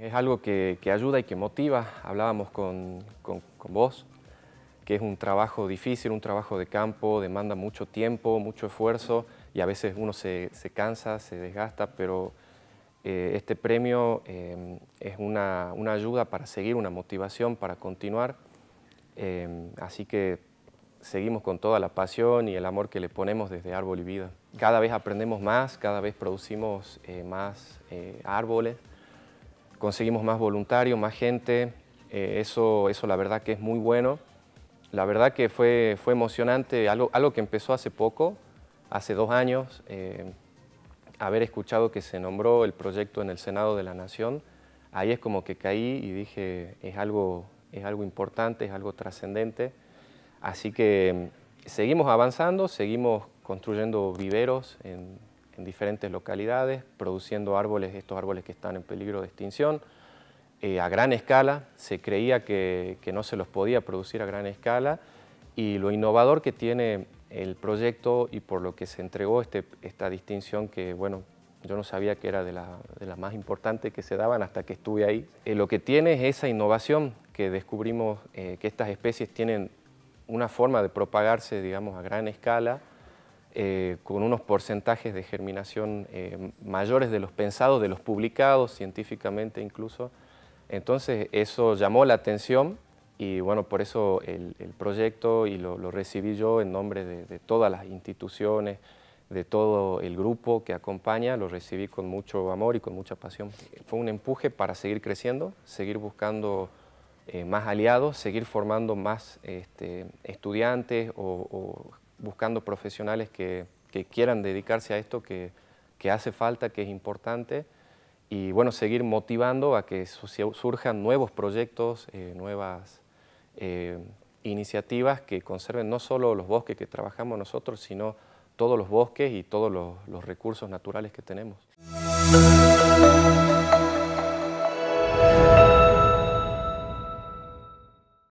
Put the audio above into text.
Es algo que, ayuda y que motiva. Hablábamos con, vos que es un trabajo difícil, un trabajo de campo, demanda mucho tiempo, mucho esfuerzo y a veces uno se, cansa, se desgasta, pero eh, este premio eh, es una, ayuda para seguir, una motivación para continuar. Eh, así que seguimos con toda la pasión y el amor que le ponemos desde Árbol y Vida. Cada vez aprendemos más, cada vez producimos más árboles conseguimos más voluntarios, más gente, eh, eso, eso la verdad que es muy bueno. La verdad que fue, fue emocionante, algo, algo que empezó hace poco, hace dos años, eh, haber escuchado que se nombró el proyecto en el Senado de la Nación, ahí es como que caí y dije, es algo, es algo importante, es algo trascendente. Así que mm, seguimos avanzando, seguimos construyendo viveros en, en diferentes localidades, produciendo árboles, estos árboles que están en peligro de extinción, eh, a gran escala, se creía que, que no se los podía producir a gran escala, y lo innovador que tiene el proyecto y por lo que se entregó este, esta distinción que, bueno, yo no sabía que era de las más importantes que se daban hasta que estuve ahí. Eh, lo que tiene es esa innovación que descubrimos eh, que estas especies tienen una forma de propagarse, digamos, a gran escala, eh, con unos porcentajes de germinación eh, mayores de los pensados, de los publicados científicamente incluso. Entonces eso llamó la atención y bueno, por eso el, proyecto y lo, recibí yo en nombre de, todas las instituciones, de todo el grupo que acompaña, lo recibí con mucho amor y con mucha pasión. Fue un empuje para seguir creciendo, seguir buscando eh, más aliados, seguir formando más este, estudiantes o, o buscando profesionales que, quieran dedicarse a esto que, hace falta, que es importante, y bueno, seguir motivando a que surjan nuevos proyectos, eh, nuevas eh, iniciativas que conserven no solo los bosques que trabajamos nosotros, sino todos los bosques y todos los recursos naturales que tenemos.